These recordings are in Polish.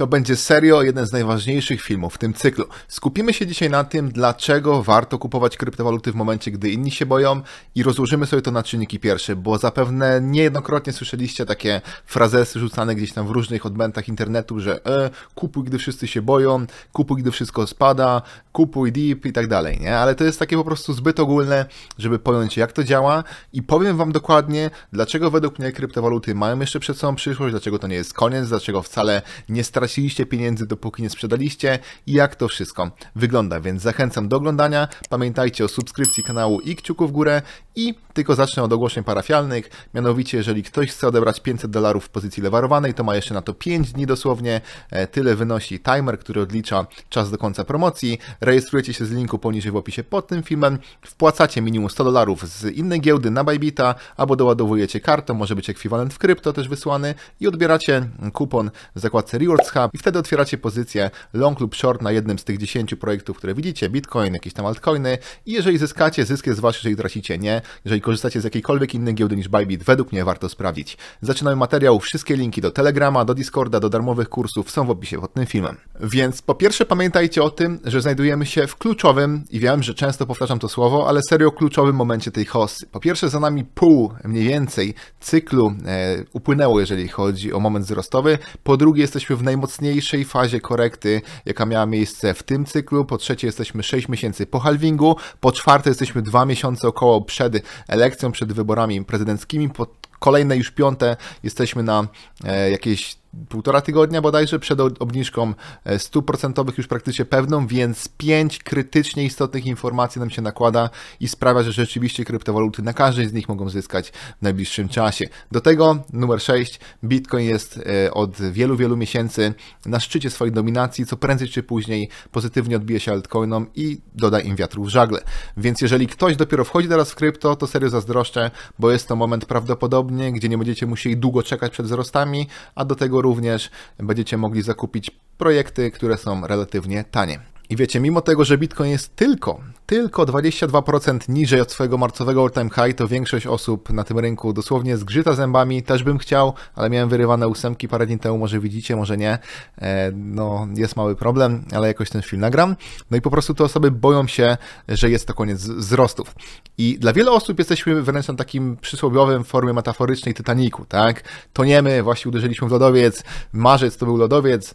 To będzie serio jeden z najważniejszych filmów w tym cyklu. Skupimy się dzisiaj na tym, dlaczego warto kupować kryptowaluty w momencie, gdy inni się boją i rozłożymy sobie to na czynniki pierwsze, bo zapewne niejednokrotnie słyszeliście takie frazesy rzucane gdzieś tam w różnych odmętach internetu, że e, kupuj, gdy wszyscy się boją, kupuj, gdy wszystko spada, kupuj deep i tak dalej, nie? Ale to jest takie po prostu zbyt ogólne, żeby pojąć jak to działa i powiem Wam dokładnie, dlaczego według mnie kryptowaluty mają jeszcze przed sobą przyszłość, dlaczego to nie jest koniec, dlaczego wcale nie straci płaciliście pieniędzy, dopóki nie sprzedaliście i jak to wszystko wygląda, więc zachęcam do oglądania. Pamiętajcie o subskrypcji kanału i kciuku w górę i tylko zacznę od ogłoszeń parafialnych, mianowicie jeżeli ktoś chce odebrać 500 dolarów w pozycji lewarowanej, to ma jeszcze na to 5 dni dosłownie, e, tyle wynosi timer, który odlicza czas do końca promocji. Rejestrujecie się z linku poniżej w opisie pod tym filmem, wpłacacie minimum 100 dolarów z innej giełdy na Bybita, albo doładowujecie kartą, może być ekwiwalent w krypto też wysłany i odbieracie kupon w zakładce Rewards i wtedy otwieracie pozycję long lub short na jednym z tych 10 projektów, które widzicie, Bitcoin, jakieś tam altcoiny i jeżeli zyskacie, zysk jest wasz, jeżeli tracicie, nie. Jeżeli korzystacie z jakiejkolwiek innej giełdy niż Bybit, według mnie warto sprawdzić. Zaczynamy materiał, wszystkie linki do Telegrama, do Discorda, do darmowych kursów są w opisie pod tym filmem. Więc po pierwsze pamiętajcie o tym, że znajdujemy się w kluczowym, i wiem, że często powtarzam to słowo, ale serio kluczowym momencie tej hossy. Po pierwsze za nami pół mniej więcej cyklu e, upłynęło, jeżeli chodzi o moment wzrostowy. Po drugie jesteśmy w najmocniejszym najmocniejszej fazie korekty, jaka miała miejsce w tym cyklu. Po trzecie jesteśmy 6 miesięcy po halvingu. Po czwarte jesteśmy 2 miesiące około przed elekcją, przed wyborami prezydenckimi. Po kolejne już piąte jesteśmy na e, jakieś półtora tygodnia bodajże przed obniżką e, stóp już praktycznie pewną, więc pięć krytycznie istotnych informacji nam się nakłada i sprawia, że rzeczywiście kryptowaluty na każdej z nich mogą zyskać w najbliższym czasie. Do tego numer 6, Bitcoin jest e, od wielu, wielu miesięcy na szczycie swojej dominacji, co prędzej czy później pozytywnie odbije się altcoinom i doda im wiatru w żagle. Więc jeżeli ktoś dopiero wchodzi teraz w krypto, to serio zazdroszczę, bo jest to moment prawdopodobnie, gdzie nie będziecie musieli długo czekać przed wzrostami, a do tego również będziecie mogli zakupić projekty, które są relatywnie tanie. I wiecie, mimo tego, że Bitcoin jest tylko tylko 22% niżej od swojego marcowego all-time high, to większość osób na tym rynku dosłownie zgrzyta zębami, też bym chciał, ale miałem wyrywane ósemki parę dni temu, może widzicie, może nie, e, no jest mały problem, ale jakoś ten film nagram. No i po prostu te osoby boją się, że jest to koniec wzrostów. I dla wielu osób jesteśmy wręcz na takim przysłowiowym formie metaforycznej Titaniku, tak? Toniemy, właśnie uderzyliśmy w lodowiec, marzec to był lodowiec,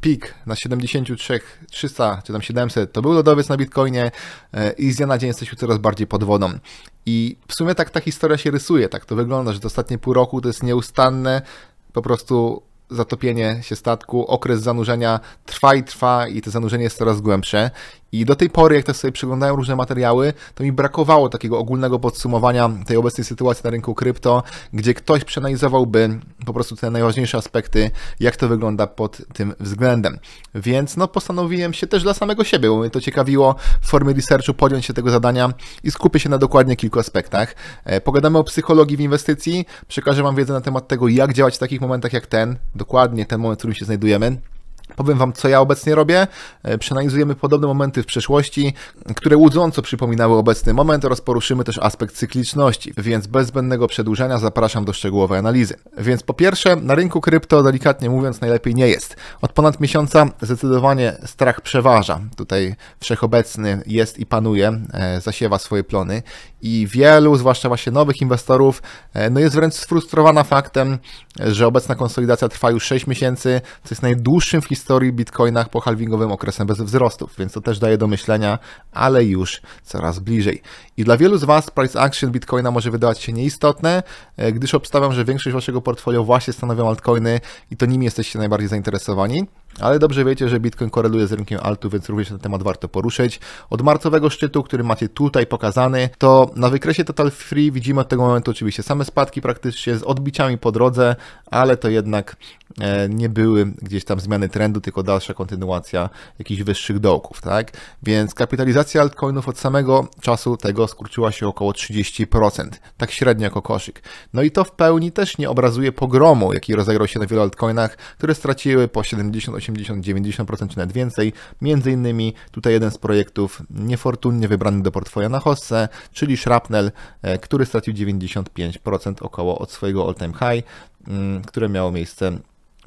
pik na 73, 300 czy tam 700 to był lodowiec na Bitcoinie, E, i z dnia na dzień jesteśmy coraz bardziej pod wodą. I w sumie tak ta historia się rysuje, tak to wygląda, że to ostatnie pół roku to jest nieustanne po prostu zatopienie się statku, okres zanurzenia trwa i trwa i to zanurzenie jest coraz głębsze i do tej pory, jak też sobie przeglądałem różne materiały, to mi brakowało takiego ogólnego podsumowania tej obecnej sytuacji na rynku krypto, gdzie ktoś przeanalizowałby po prostu te najważniejsze aspekty, jak to wygląda pod tym względem. Więc no, postanowiłem się też dla samego siebie, bo mnie to ciekawiło, w formie researchu podjąć się tego zadania i skupię się na dokładnie kilku aspektach. E, pogadamy o psychologii w inwestycji, przekażę Wam wiedzę na temat tego, jak działać w takich momentach jak ten, dokładnie ten moment, w którym się znajdujemy. Powiem Wam, co ja obecnie robię. E, przeanalizujemy podobne momenty w przeszłości, które łudząco przypominały obecny moment oraz poruszymy też aspekt cykliczności, więc bez zbędnego przedłużania zapraszam do szczegółowej analizy. Więc po pierwsze, na rynku krypto delikatnie mówiąc najlepiej nie jest. Od ponad miesiąca zdecydowanie strach przeważa. Tutaj wszechobecny jest i panuje, e, zasiewa swoje plony i wielu, zwłaszcza właśnie nowych inwestorów, e, no jest wręcz sfrustrowana faktem, że obecna konsolidacja trwa już 6 miesięcy, co jest najdłuższym w historii bitcoinach po halvingowym okresem bez wzrostów, więc to też daje do myślenia, ale już coraz bliżej. I dla wielu z Was price action bitcoina może wydawać się nieistotne, e, gdyż obstawiam, że większość Waszego portfolio właśnie stanowią altcoiny i to nimi jesteście najbardziej zainteresowani. Ale dobrze wiecie, że Bitcoin koreluje z rynkiem altu, więc również ten temat warto poruszyć. Od marcowego szczytu, który macie tutaj pokazany, to na wykresie Total Free widzimy od tego momentu oczywiście same spadki praktycznie z odbiciami po drodze, ale to jednak e, nie były gdzieś tam zmiany trendu, tylko dalsza kontynuacja jakichś wyższych dołków, tak? Więc kapitalizacja altcoinów od samego czasu tego skurczyła się około 30%, tak średnio jako koszyk. No i to w pełni też nie obrazuje pogromu, jaki rozegrał się na wielu altcoinach, które straciły po 70 80-90% czy nawet więcej. Między innymi tutaj jeden z projektów niefortunnie wybrany do portfolio na hossę, czyli Shrapnel, e, który stracił 95% około od swojego all-time high, mm, które miało miejsce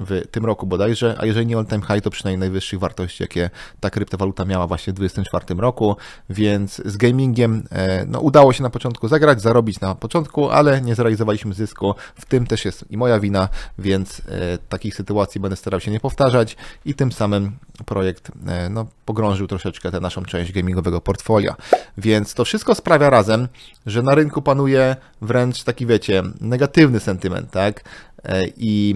w tym roku bodajże, a jeżeli nie all time high, to przynajmniej najwyższych wartości, jakie ta kryptowaluta miała właśnie w 2024 roku, więc z gamingiem e, no, udało się na początku zagrać, zarobić na początku, ale nie zrealizowaliśmy zysku, w tym też jest i moja wina, więc e, takich sytuacji będę starał się nie powtarzać i tym samym projekt e, no, pogrążył troszeczkę tę naszą część gamingowego portfolio. Więc to wszystko sprawia razem, że na rynku panuje wręcz taki, wiecie, negatywny sentyment, tak? I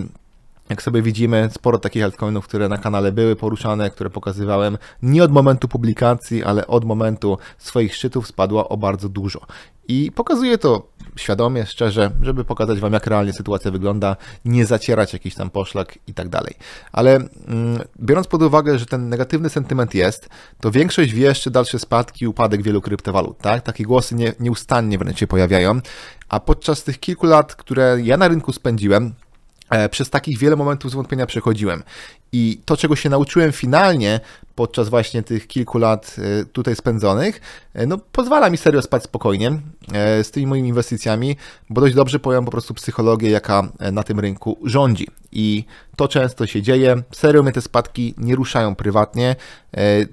jak sobie widzimy, sporo takich altcoinów, które na kanale były poruszane, które pokazywałem, nie od momentu publikacji, ale od momentu swoich szczytów spadła o bardzo dużo. I pokazuję to świadomie, szczerze, żeby pokazać Wam, jak realnie sytuacja wygląda, nie zacierać jakiś tam poszlak i tak dalej. Ale mm, biorąc pod uwagę, że ten negatywny sentyment jest, to większość wie jeszcze dalsze spadki, upadek wielu kryptowalut, tak? Takie głosy nie, nieustannie wręcz się pojawiają, a podczas tych kilku lat, które ja na rynku spędziłem, E, przez takich wiele momentów zwątpienia przechodziłem. I to, czego się nauczyłem finalnie podczas właśnie tych kilku lat e, tutaj spędzonych, e, no pozwala mi serio spać spokojnie e, z tymi moimi inwestycjami, bo dość dobrze pojąłem po prostu psychologię, jaka na tym rynku rządzi. I to często się dzieje. Serio mnie te spadki nie ruszają prywatnie.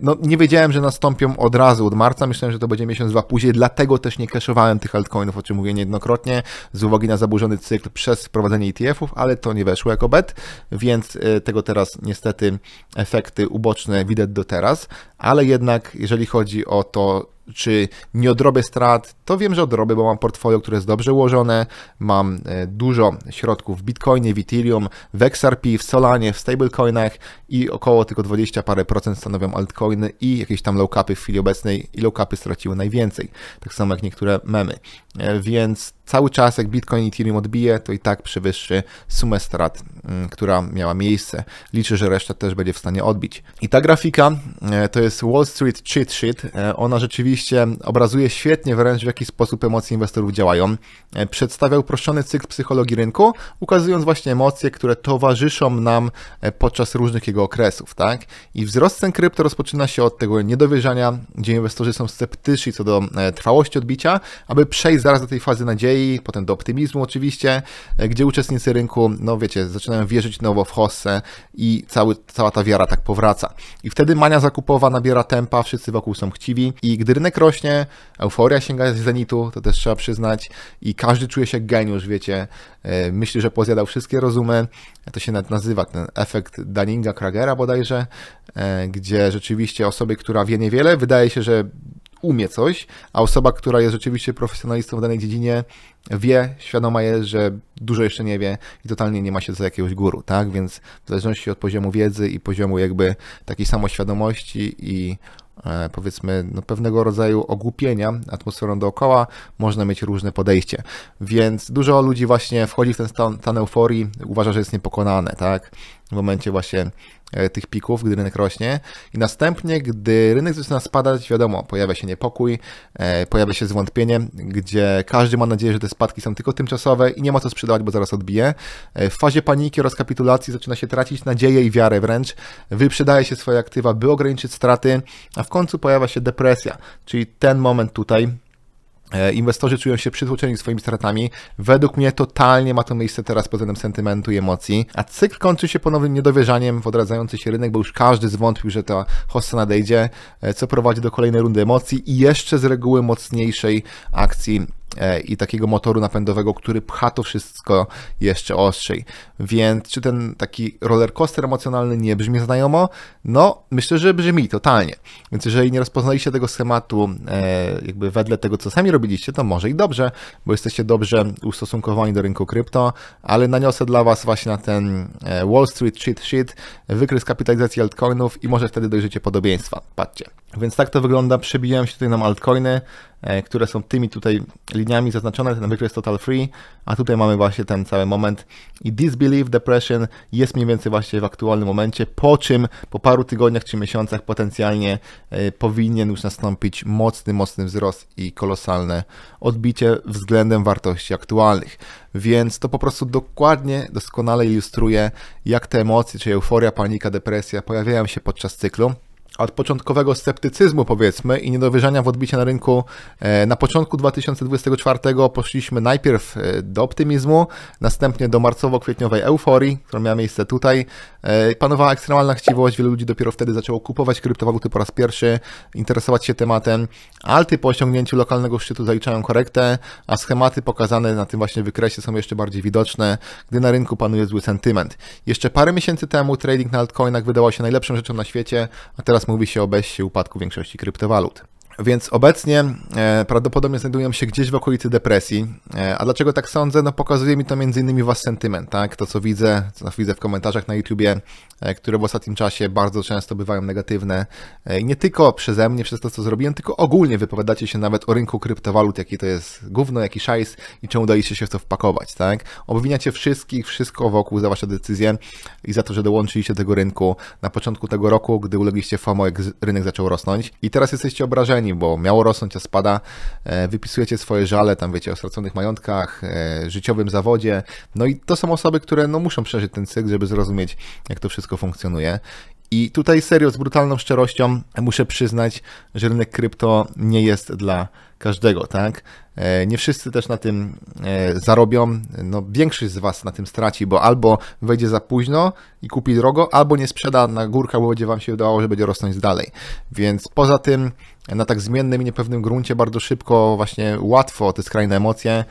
No nie wiedziałem, że nastąpią od razu, od marca. Myślałem, że to będzie miesiąc, dwa później, dlatego też nie cashowałem tych altcoinów, o czym mówię niejednokrotnie, z uwagi na zaburzony cykl przez wprowadzenie ETF-ów, ale to nie weszło jako bet, więc tego teraz nie niestety efekty uboczne widać do teraz, ale jednak jeżeli chodzi o to, czy nie odrobię strat, to wiem, że odrobię, bo mam portfolio, które jest dobrze ułożone, mam e, dużo środków w Bitcoinie, w Ethereum, w XRP, w Solanie, w stablecoinach i około tylko 20 parę procent stanowią altcoiny i jakieś tam low-capy w chwili obecnej i low-capy straciły najwięcej, tak samo jak niektóre memy. E, więc cały czas jak Bitcoin i Ethereum odbije, to i tak przewyższy sumę strat, mm, która miała miejsce. Liczę, że reszta też będzie w stanie odbić. I ta grafika e, to jest Wall Street Cheat Sheet. Ona rzeczywiście obrazuje świetnie wręcz w jaki sposób emocje inwestorów działają. E, przedstawia uproszczony cykl psychologii rynku, ukazując właśnie emocje, które towarzyszą nam e, podczas różnych jego okresów. Tak? I wzrost cen krypto rozpoczyna się od tego niedowierzania, gdzie inwestorzy są sceptyczni co do e, trwałości odbicia, aby przejść zaraz do tej fazy nadziei, potem do optymizmu oczywiście, gdzie uczestnicy rynku, no wiecie, zaczynają wierzyć nowo w hossę i cały, cała ta wiara tak powraca. I wtedy mania zakupowa nabiera tempa, wszyscy wokół są chciwi i gdy rynek rośnie, euforia sięga z zenitu, to też trzeba przyznać i każdy czuje się geniusz, wiecie, e, myśli, że pozjadał wszystkie rozumy, to się nazywa ten efekt Dunninga-Kragera bodajże, e, gdzie rzeczywiście osobie, która wie niewiele, wydaje się, że umie coś, a osoba, która jest rzeczywiście profesjonalistą w danej dziedzinie, wie, świadoma jest, że dużo jeszcze nie wie i totalnie nie ma się za jakiegoś guru, tak? Więc w zależności od poziomu wiedzy i poziomu jakby takiej samoświadomości i E, powiedzmy no, pewnego rodzaju ogłupienia atmosferą dookoła, można mieć różne podejście. Więc dużo ludzi właśnie wchodzi w ten stan, stan euforii, uważa, że jest niepokonane, tak? w momencie właśnie e, tych pików, gdy rynek rośnie. I następnie, gdy rynek zaczyna spadać, wiadomo, pojawia się niepokój, e, pojawia się zwątpienie, gdzie każdy ma nadzieję, że te spadki są tylko tymczasowe i nie ma co sprzedawać, bo zaraz odbije. E, w fazie paniki oraz kapitulacji zaczyna się tracić nadzieję i wiarę wręcz, wyprzedaje się swoje aktywa, by ograniczyć straty, a w końcu pojawia się depresja, czyli ten moment tutaj, E, inwestorzy czują się przytłoczeni swoimi stratami. Według mnie totalnie ma to miejsce teraz pod względem sentymentu i emocji. A cykl kończy się ponownym niedowierzaniem w odradzający się rynek, bo już każdy zwątpił, że ta hossa nadejdzie, e, co prowadzi do kolejnej rundy emocji i jeszcze z reguły mocniejszej akcji E, i takiego motoru napędowego, który pcha to wszystko jeszcze ostrzej. Więc czy ten taki roller coaster emocjonalny nie brzmi znajomo? No, myślę, że brzmi totalnie. Więc jeżeli nie rozpoznaliście tego schematu e, jakby wedle tego, co sami robiliście, to może i dobrze, bo jesteście dobrze ustosunkowani do rynku krypto, ale naniosę dla Was właśnie na ten e, Wall Street cheat sheet wykres kapitalizacji altcoinów i może wtedy dojrzycie podobieństwa. Patrzcie. Więc tak to wygląda. Przebijałem się tutaj na altcoiny. E, które są tymi tutaj liniami zaznaczone, ten wykres total free, a tutaj mamy właśnie ten cały moment i disbelief, depression jest mniej więcej właśnie w aktualnym momencie, po czym po paru tygodniach czy miesiącach potencjalnie e, powinien już nastąpić mocny, mocny wzrost i kolosalne odbicie względem wartości aktualnych. Więc to po prostu dokładnie, doskonale ilustruje, jak te emocje, czy euforia, panika, depresja pojawiają się podczas cyklu od początkowego sceptycyzmu, powiedzmy, i niedowierzania w odbicie na rynku e, na początku 2024 poszliśmy najpierw e, do optymizmu, następnie do marcowo-kwietniowej euforii, która miała miejsce tutaj. E, panowała ekstremalna chciwość, wielu ludzi dopiero wtedy zaczęło kupować kryptowaluty po raz pierwszy, interesować się tematem. Alty po osiągnięciu lokalnego szczytu zaliczają korektę, a schematy pokazane na tym właśnie wykresie są jeszcze bardziej widoczne, gdy na rynku panuje zły sentyment. Jeszcze parę miesięcy temu trading na altcoinach wydawał się najlepszą rzeczą na świecie, a teraz teraz mówi się o beście upadku większości kryptowalut. Więc obecnie e, prawdopodobnie znajdują się gdzieś w okolicy depresji. E, a dlaczego tak sądzę? No pokazuje mi to m.in. Wasz sentyment, tak? To co widzę, co widzę w komentarzach na YouTubie, e, które w ostatnim czasie bardzo często bywają negatywne. I nie tylko przeze mnie, przez to co zrobiłem, tylko ogólnie wypowiadacie się nawet o rynku kryptowalut, jaki to jest gówno, jaki szajs i czemu daliście się w to wpakować, tak? Obwiniacie wszystkich, wszystko wokół za wasze decyzje i za to, że dołączyliście tego rynku na początku tego roku, gdy ulegliście FOMO, jak rynek zaczął rosnąć. I teraz jesteście obrażeni bo miało rosnąć, a spada. E, wypisujecie swoje żale, tam wiecie, o straconych majątkach, e, życiowym zawodzie. No i to są osoby, które no, muszą przeżyć ten cykl, żeby zrozumieć, jak to wszystko funkcjonuje. I tutaj serio, z brutalną szczerością muszę przyznać, że rynek krypto nie jest dla każdego, tak? E, nie wszyscy też na tym e, zarobią. No, większość z Was na tym straci, bo albo wejdzie za późno i kupi drogo, albo nie sprzeda na górkę, bo będzie Wam się wydawało, że będzie rosnąć dalej. Więc poza tym, e, na tak zmiennym i niepewnym gruncie bardzo szybko, właśnie łatwo te skrajne emocje,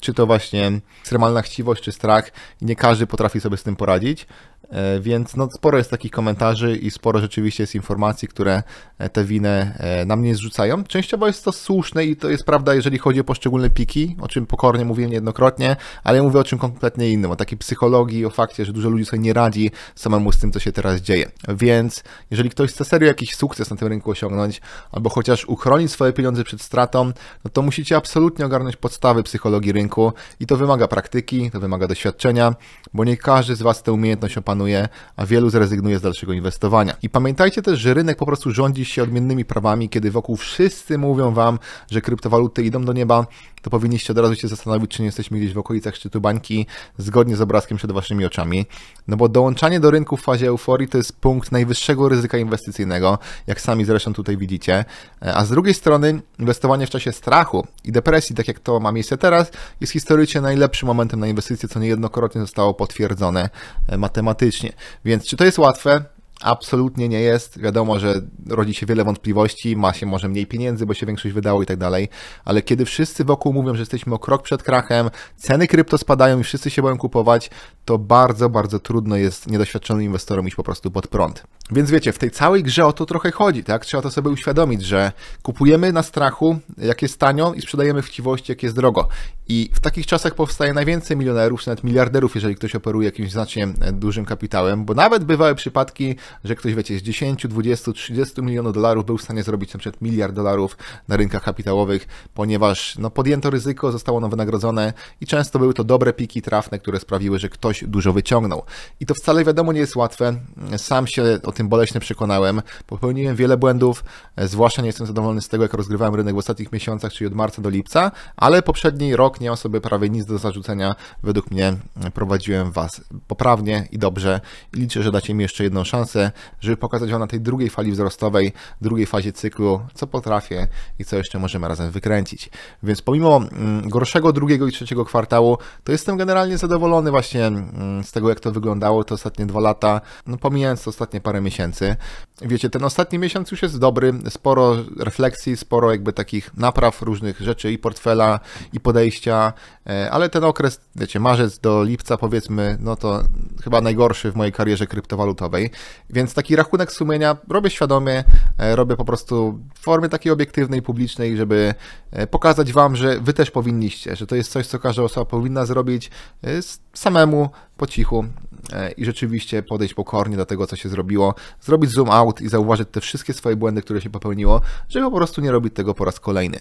czy to właśnie ekstremalna chciwość, czy strach, nie każdy potrafi sobie z tym poradzić. E, więc no, sporo jest takich komentarzy i sporo rzeczywiście jest informacji, które e, tę winę e, na mnie zrzucają. Częściowo jest to słuszne i to jest prawda, jeżeli chodzi o poszczególne piki, o czym pokornie mówiłem niejednokrotnie, ale ja mówię o czym kompletnie innym, o takiej psychologii, o fakcie, że dużo ludzi sobie nie radzi samemu z tym, co się teraz dzieje. Więc jeżeli ktoś chce serio jakiś sukces na tym rynku osiągnąć, albo chociaż uchronić swoje pieniądze przed stratą, no to musicie absolutnie ogarnąć podstawy psychologii rynku i to wymaga praktyki, to wymaga doświadczenia, bo nie każdy z Was tę umiejętność opanuje zrezygnuje, a wielu zrezygnuje z dalszego inwestowania. I pamiętajcie też, że rynek po prostu rządzi się odmiennymi prawami, kiedy wokół wszyscy mówią wam, że kryptowaluty idą do nieba, to powinniście od razu się zastanowić, czy nie jesteśmy gdzieś w okolicach szczytu bańki, zgodnie z obrazkiem przed waszymi oczami. No bo dołączanie do rynku w fazie euforii to jest punkt najwyższego ryzyka inwestycyjnego, jak sami zresztą tutaj widzicie. E, a z drugiej strony, inwestowanie w czasie strachu i depresji, tak jak to ma miejsce teraz, jest historycznie najlepszym momentem na inwestycje, co niejednokrotnie zostało potwierdzone e, matematycznie więc czy to jest łatwe? Absolutnie nie jest. Wiadomo, że rodzi się wiele wątpliwości, ma się może mniej pieniędzy, bo się większość wydało i tak dalej, ale kiedy wszyscy wokół mówią, że jesteśmy o krok przed krachem, ceny krypto spadają i wszyscy się boją kupować, to bardzo, bardzo trudno jest niedoświadczonym inwestorom iść po prostu pod prąd. Więc wiecie, w tej całej grze o to trochę chodzi, tak? Trzeba to sobie uświadomić, że kupujemy na strachu, jak jest tanio i sprzedajemy w chciwości, jak jest drogo. I w takich czasach powstaje najwięcej milionerów, czy nawet miliarderów, jeżeli ktoś operuje jakimś znacznie e, dużym kapitałem, bo nawet bywały przypadki, że ktoś, wiecie, z 10, 20, 30 milionów dolarów był w stanie zrobić na przykład miliard dolarów na rynkach kapitałowych, ponieważ no, podjęto ryzyko, zostało ono wynagrodzone i często były to dobre piki trafne, które sprawiły, że ktoś dużo wyciągnął. I to wcale wiadomo nie jest łatwe. Sam się o tym boleśnie przekonałem. Popełniłem wiele błędów, e, zwłaszcza nie jestem zadowolony z tego, jak rozgrywałem rynek w ostatnich miesiącach, czyli od marca do lipca, ale poprzedni rok nie miał sobie prawie nic do zarzucenia. Według mnie prowadziłem Was poprawnie i dobrze. I liczę, że dacie mi jeszcze jedną szansę, żeby pokazać Wam na tej drugiej fali wzrostowej, drugiej fazie cyklu, co potrafię i co jeszcze możemy razem wykręcić. Więc pomimo mm, gorszego drugiego i trzeciego kwartału, to jestem generalnie zadowolony właśnie mm, z tego, jak to wyglądało te ostatnie dwa lata, no pomijając ostatnie parę miesięcy. Wiecie, ten ostatni miesiąc już jest dobry, sporo refleksji, sporo jakby takich napraw różnych rzeczy i portfela i podejścia wyjścia, e, ale ten okres, wiecie, marzec do lipca powiedzmy, no to chyba najgorszy w mojej karierze kryptowalutowej, więc taki rachunek sumienia robię świadomie, e, robię po prostu w formie takiej obiektywnej, publicznej, żeby e, pokazać Wam, że Wy też powinniście, że to jest coś, co każda osoba powinna zrobić samemu, po cichu, E, i rzeczywiście podejść pokornie do tego, co się zrobiło, zrobić zoom out i zauważyć te wszystkie swoje błędy, które się popełniło, żeby po prostu nie robić tego po raz kolejny.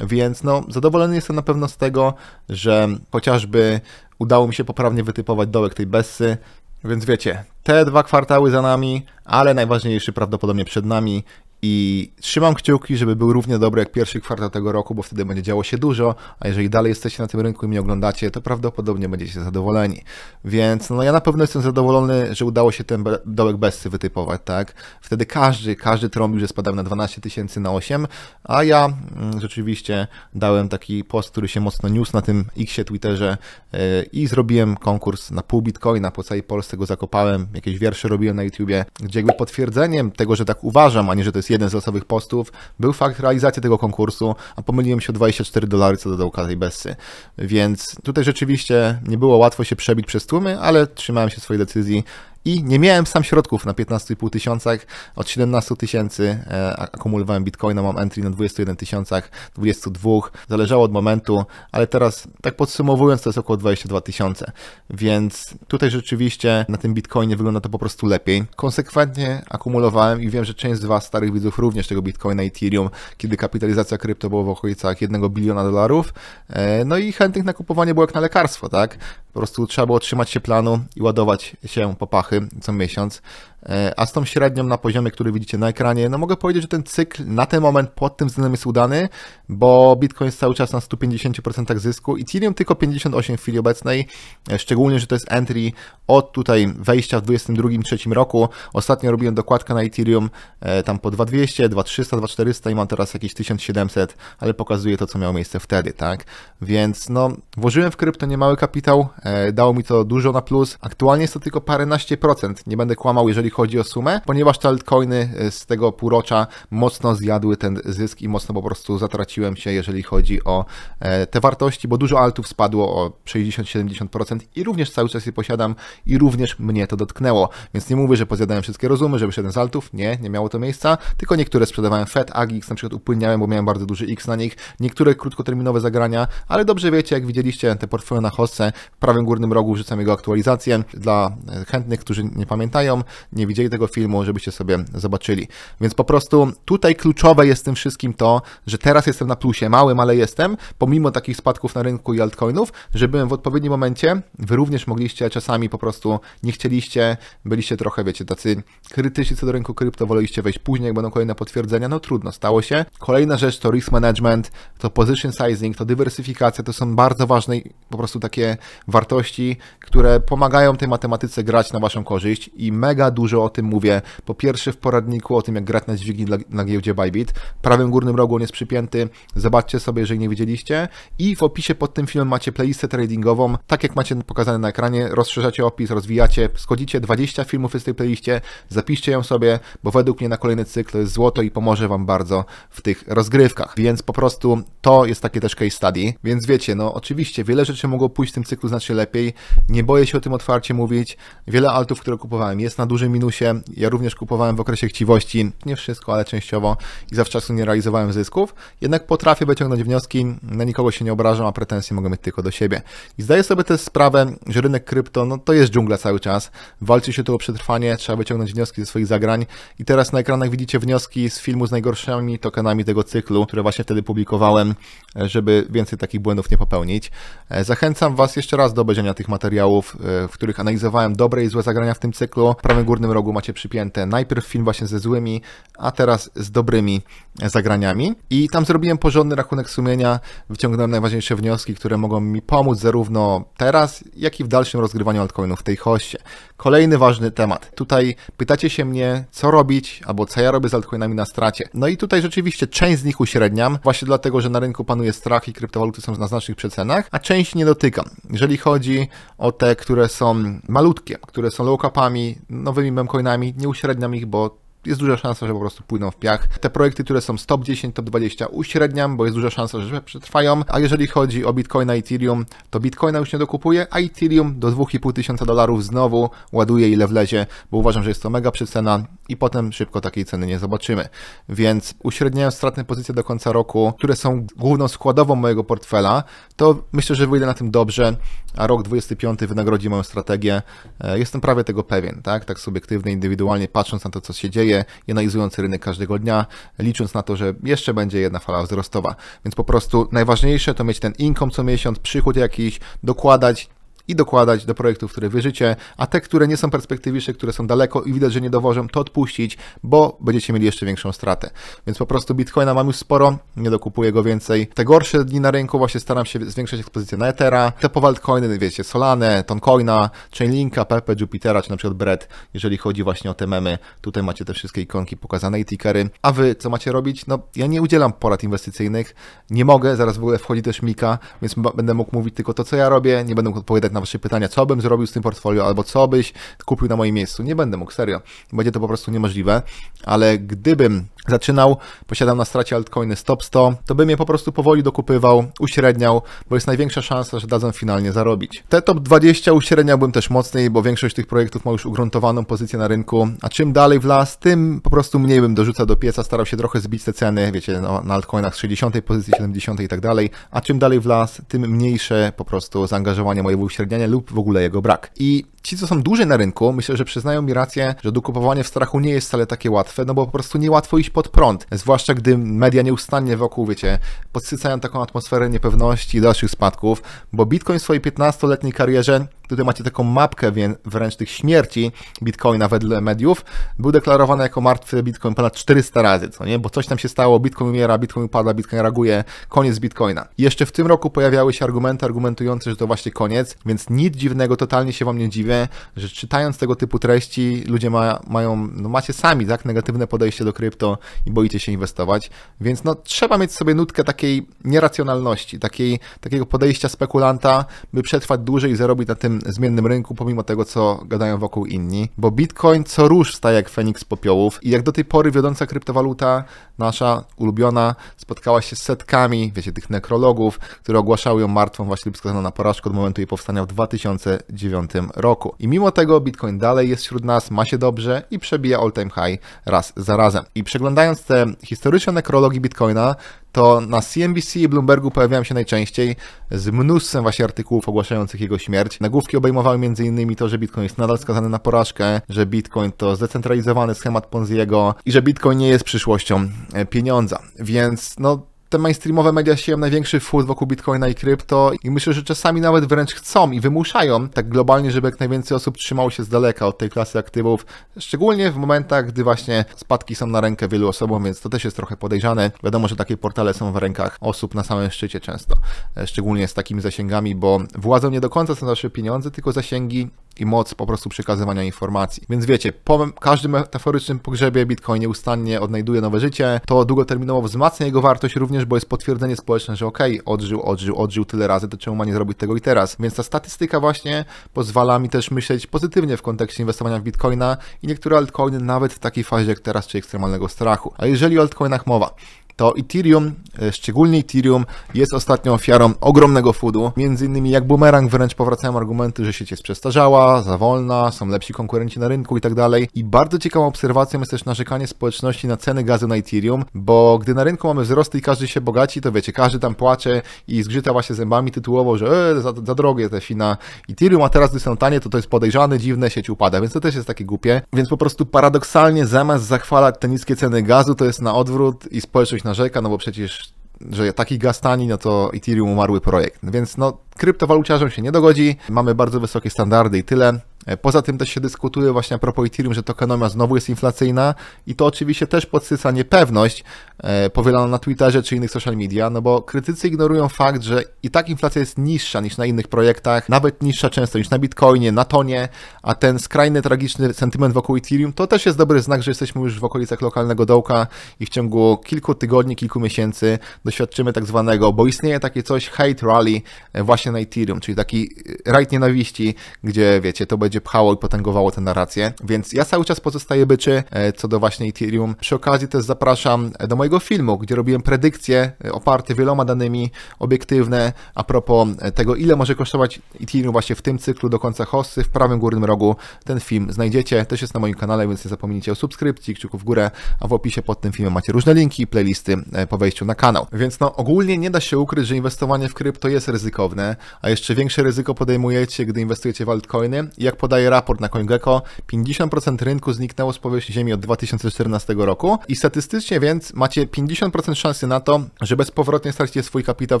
Więc no, zadowolony jestem na pewno z tego, że chociażby udało mi się poprawnie wytypować dołek tej Bessy, więc wiecie, te dwa kwartały za nami, ale najważniejszy prawdopodobnie przed nami i trzymam kciuki, żeby był równie dobry jak pierwszy kwartał tego roku, bo wtedy będzie działo się dużo, a jeżeli dalej jesteście na tym rynku i mnie oglądacie, to prawdopodobnie będziecie zadowoleni. Więc no ja na pewno jestem zadowolony, że udało się ten dołek bezcy wytypować, tak? Wtedy każdy, każdy trąbił, że spadałem na 12 tysięcy na 8, a ja mm, rzeczywiście dałem taki post, który się mocno niósł na tym Xie Twitterze e, i zrobiłem konkurs na pół bitcoina po całej Polsce, go zakopałem, jakieś wiersze robiłem na YouTubie, gdzie jakby potwierdzeniem tego, że tak uważam, a nie, że to jest jeden z losowych postów, był fakt realizacji tego konkursu, a pomyliłem się o 24 dolary co do dołka tej bessy. Więc tutaj rzeczywiście nie było łatwo się przebić przez tłumy, ale trzymałem się swojej decyzji i nie miałem sam środków na 15,5 tysiącach, od 17 tysięcy e, akumulowałem bitcoina, mam entry na 21 tysiącach, 22, zależało od momentu, ale teraz tak podsumowując to jest około 22 tysiące, więc tutaj rzeczywiście na tym bitcoinie wygląda to po prostu lepiej. Konsekwentnie akumulowałem i wiem, że część z Was starych widzów również tego bitcoina i Ethereum, kiedy kapitalizacja krypto była w okolicach 1 biliona dolarów, e, no i chętnych na kupowanie było jak na lekarstwo, tak? Po prostu trzeba było trzymać się planu i ładować się po pachy co miesiąc. E, a z tą średnią na poziomie, który widzicie na ekranie, no mogę powiedzieć, że ten cykl na ten moment pod tym względem jest udany, bo Bitcoin jest cały czas na 150% zysku, i Ethereum tylko 58 w chwili obecnej, e, szczególnie, że to jest entry od tutaj wejścia w 2022-2023 roku. Ostatnio robiłem dokładkę na Ethereum e, tam po 2200, 2300, 2400 i mam teraz jakieś 1700, ale pokazuje to, co miało miejsce wtedy, tak? Więc no, włożyłem w krypto niemały kapitał, dało mi to dużo na plus. Aktualnie jest to tylko paręnaście procent, nie będę kłamał, jeżeli jeżeli chodzi o sumę, ponieważ te altcoiny e, z tego półrocza mocno zjadły ten zysk i mocno po prostu zatraciłem się, jeżeli chodzi o e, te wartości, bo dużo altów spadło o 60-70% i również cały czas je posiadam i również mnie to dotknęło. Więc nie mówię, że pozjadałem wszystkie rozumy, żeby wyszedłem z altów, nie, nie miało to miejsca, tylko niektóre sprzedawałem FED, AGX na przykład upłynniałem, bo miałem bardzo duży X na nich, niektóre krótkoterminowe zagrania, ale dobrze wiecie, jak widzieliście te portfolio na hostce, w prawym górnym rogu wrzucam jego aktualizację dla e, chętnych, którzy nie pamiętają, nie widzieli tego filmu, żebyście sobie zobaczyli. Więc po prostu tutaj kluczowe jest w tym wszystkim to, że teraz jestem na plusie, małym, ale jestem, pomimo takich spadków na rynku i altcoinów, że byłem w odpowiednim momencie, wy również mogliście czasami po prostu, nie chcieliście, byliście trochę, wiecie, tacy krytyczni co do rynku krypto, woleliście wejść później, jak będą kolejne potwierdzenia, no trudno, stało się. Kolejna rzecz to risk management, to position sizing, to dywersyfikacja, to są bardzo ważne po prostu takie wartości, które pomagają tej matematyce grać na waszą korzyść i mega dużo dużo o tym mówię. Po pierwsze w poradniku o tym, jak grać na dźwigni dla, na giełdzie Bybit. W prawym górnym rogu on jest przypięty. Zobaczcie sobie, jeżeli nie widzieliście. I w opisie pod tym filmem macie playlistę tradingową. Tak jak macie pokazane na ekranie, rozszerzacie opis, rozwijacie, schodzicie 20 filmów z tej playliście, zapiszcie ją sobie, bo według mnie na kolejny cykl jest złoto i pomoże Wam bardzo w tych rozgrywkach. Więc po prostu to jest takie też case study. Więc wiecie, no oczywiście wiele rzeczy mogło pójść w tym cyklu znacznie lepiej. Nie boję się o tym otwarcie mówić. Wiele altów, które kupowałem jest na dużym minusie. Ja również kupowałem w okresie chciwości, nie wszystko, ale częściowo i zawczasu nie realizowałem zysków. Jednak potrafię wyciągnąć wnioski, na nikogo się nie obrażam, a pretensje mogę mieć tylko do siebie. I zdaję sobie też sprawę, że rynek krypto no, to jest dżungla cały czas. Walczy się tu o przetrwanie, trzeba wyciągnąć wnioski ze swoich zagrań. I teraz na ekranach widzicie wnioski z filmu z najgorszymi tokenami tego cyklu, które właśnie wtedy publikowałem, żeby więcej takich błędów nie popełnić. E, zachęcam Was jeszcze raz do obejrzenia tych materiałów, e, w których analizowałem dobre i złe zagrania w tym cyklu. W prawym górnym prawym rogu macie przypięte najpierw film właśnie ze złymi, a teraz z dobrymi zagraniami. I tam zrobiłem porządny rachunek sumienia, wyciągnąłem najważniejsze wnioski, które mogą mi pomóc zarówno teraz, jak i w dalszym rozgrywaniu altcoinów w tej hoście. Kolejny ważny temat. Tutaj pytacie się mnie, co robić, albo co ja robię z altcoinami na stracie. No i tutaj rzeczywiście część z nich uśredniam, właśnie dlatego, że na rynku panuje strach i kryptowaluty są na znacznych przecenach, a część nie dotykam. Jeżeli chodzi o te, które są malutkie, które są low-capami, nowymi coinami, nie uśredniam ich, bo jest duża szansa, że po prostu pójdą w piach. Te projekty, które są top 10, top 20 uśredniam, bo jest duża szansa, że przetrwają. A jeżeli chodzi o Bitcoina i Ethereum, to Bitcoina już nie dokupuje, a Ethereum do 2,5 tysiąca dolarów znowu ładuje ile wlezie, bo uważam, że jest to mega przycena i potem szybko takiej ceny nie zobaczymy. Więc uśredniając stratne pozycje do końca roku, które są główną składową mojego portfela, to myślę, że wyjdę na tym dobrze, a rok 25 wynagrodzi moją strategię. E, jestem prawie tego pewien, tak? Tak subiektywnie, indywidualnie patrząc na to, co się dzieje swoje i analizując rynek każdego dnia, licząc na to, że jeszcze będzie jedna fala wzrostowa. Więc po prostu najważniejsze to mieć ten income co miesiąc, przychód jakiś, dokładać i dokładać do projektów, które wierzycie, a te, które nie są perspektywiczne, które są daleko i widać, że nie dowożą, to odpuścić, bo będziecie mieli jeszcze większą stratę. Więc po prostu Bitcoina mam już sporo, nie dokupuję go więcej. Te gorsze dni na rynku właśnie staram się zwiększać ekspozycję na Ethera, te powaltcoiny, wiecie, solane, Toncoina, Chainlinka, Pepe, Jupitera, czy na przykład Bread, jeżeli chodzi właśnie o te memy. Tutaj macie te wszystkie ikonki pokazane i tickery. A wy co macie robić? No, ja nie udzielam porad inwestycyjnych, nie mogę, zaraz w ogóle wchodzi też Mika, więc będę mógł mówić tylko to, co ja robię, nie będę mógł odpowiadać na na pytania, co bym zrobił z tym portfolio, albo co byś kupił na moim miejscu. Nie będę mógł, serio. Będzie to po prostu niemożliwe, ale gdybym zaczynał, posiadam na stracie altcoiny stop 100, to bym je po prostu powoli dokupywał, uśredniał, bo jest największa szansa, że dadzą finalnie zarobić. Te top 20 uśredniałbym też mocniej, bo większość tych projektów ma już ugruntowaną pozycję na rynku, a czym dalej w las, tym po prostu mniej bym dorzucał do pieca, starał się trochę zbić te ceny, wiecie, no, na altcoinach z 60 pozycji, 70 i tak dalej, a czym dalej w las, tym mniejsze po prostu zaangażowanie mojego uśrednienia lub w ogóle jego brak. I ci, co są dłużej na rynku, myślę, że przyznają mi rację, że dokupowanie w strachu nie jest wcale takie łatwe, no bo po prostu niełatwo iść pod prąd, zwłaszcza gdy media nieustannie wokół, wiecie, podsycają taką atmosferę niepewności i dalszych spadków, bo Bitcoin w swojej 15-letniej karierze Tutaj macie taką mapkę wręcz tych śmierci Bitcoina wedle mediów. Był deklarowany jako martwy Bitcoin ponad 400 razy, co nie? Bo coś tam się stało, Bitcoin umiera, Bitcoin upada, Bitcoin reaguje, koniec Bitcoina. Jeszcze w tym roku pojawiały się argumenty argumentujące, że to właśnie koniec, więc nic dziwnego, totalnie się wam nie dziwię, że czytając tego typu treści, ludzie ma, mają, no macie sami, tak, negatywne podejście do krypto i boicie się inwestować, więc no trzeba mieć sobie nutkę takiej nieracjonalności, takiej, takiego podejścia spekulanta, by przetrwać dłużej i zarobić na tym zmiennym rynku, pomimo tego, co gadają wokół inni, bo Bitcoin co rusz staje jak feniks z popiołów i jak do tej pory wiodąca kryptowaluta, nasza ulubiona, spotkała się z setkami, wiecie, tych nekrologów, które ogłaszały ją martwą właśnie lub na porażkę od momentu jej powstania w 2009 roku roku. I mimo tego Bitcoin dalej jest wśród nas, ma się dobrze i przebija all-time high raz za razem. I przeglądając te historyczne nekrologi Bitcoina, to na CNBC i Bloombergu pojawiałem się najczęściej z mnóstwem właśnie artykułów ogłaszających jego śmierć. Nagłówki obejmowały m.in. to, że Bitcoin jest nadal skazany na porażkę, że Bitcoin to zdecentralizowany schemat Ponziego i że Bitcoin nie jest przyszłością e, pieniądza. Więc no te mainstreamowe media sieją największy furt wokół bitcoina i krypto i myślę, że czasami nawet wręcz chcą i wymuszają tak globalnie, żeby jak najwięcej osób trzymało się z daleka od tej klasy aktywów, szczególnie w momentach, gdy właśnie spadki są na rękę wielu osobom, więc to też jest trochę podejrzane. Wiadomo, że takie portale są w rękach osób na samym szczycie często, e, szczególnie z takimi zasięgami, bo władzą nie do końca są nasze pieniądze, tylko zasięgi i moc po prostu przekazywania informacji. Więc wiecie, po każdym metaforycznym pogrzebie Bitcoin nieustannie odnajduje nowe życie, to długoterminowo wzmacnia jego wartość również, bo jest potwierdzenie społeczne, że okej, okay, odżył, odżył, odżył tyle razy, to czemu ma nie zrobić tego i teraz? Więc ta statystyka właśnie pozwala mi też myśleć pozytywnie w kontekście inwestowania w Bitcoina i niektóre altcoiny nawet w takiej fazie jak teraz, czy ekstremalnego strachu. A jeżeli o altcoinach mowa, to Ethereum, e, szczególnie Ethereum, jest ostatnią ofiarą ogromnego foodu. Między innymi jak bumerang wręcz powracają argumenty, że sieć jest przestarzała, za wolna, są lepsi konkurenci na rynku i tak dalej. I bardzo ciekawą obserwacją jest też narzekanie społeczności na ceny gazu na Ethereum, bo gdy na rynku mamy wzrosty i każdy się bogaci, to wiecie, każdy tam płacze i zgrzyta właśnie zębami tytułowo, że e, za, za drogie te fina Ethereum, a teraz gdy są tanie, to to jest podejrzane, dziwne, sieć upada, więc to też jest takie głupie. Więc po prostu paradoksalnie zamiast zachwalać te niskie ceny gazu, to jest na odwrót i społeczność na narzeka, no bo przecież że taki gaz tani, no to Ethereum umarły projekt. Więc no, kryptowaluciarzom się nie dogodzi, mamy bardzo wysokie standardy i tyle. E, poza tym też się dyskutuje właśnie a propos Ethereum, że tokenomia znowu jest inflacyjna i to oczywiście też podsyca niepewność e, powielana na Twitterze czy innych social media, no bo krytycy ignorują fakt, że i tak inflacja jest niższa niż na innych projektach, nawet niższa często niż na Bitcoinie, na Tonie, a ten skrajny, tragiczny sentyment wokół Ethereum to też jest dobry znak, że jesteśmy już w okolicach lokalnego dołka i w ciągu kilku tygodni, kilku miesięcy doświadczymy tak zwanego, bo istnieje takie coś hate rally e, właśnie na Ethereum, czyli taki rajd nienawiści, gdzie wiecie, to będzie będzie pchało i potęgowało tę narrację. Więc ja cały czas pozostaję byczy e, co do właśnie Ethereum. Przy okazji też zapraszam e, do mojego filmu, gdzie robiłem predykcje e, oparte wieloma danymi obiektywne a propos tego, ile może kosztować Ethereum właśnie w tym cyklu do końca hossy. W prawym górnym rogu ten film znajdziecie. Też jest na moim kanale, więc nie zapomnijcie o subskrypcji, kciuku w górę, a w opisie pod tym filmem macie różne linki, i playlisty po wejściu na kanał. Więc no ogólnie nie da się ukryć, że inwestowanie w krypto jest ryzykowne, a jeszcze większe ryzyko podejmujecie, gdy inwestujecie w altcoiny. Jak podaje raport na CoinGecko, 50% rynku zniknęło z powierzchni Ziemi od 2014 roku i statystycznie więc macie 50% szansy na to, że bezpowrotnie stracicie swój kapitał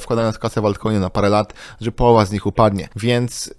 wkładając kasę w altcoiny na parę lat, że połowa z nich upadnie. Więc y,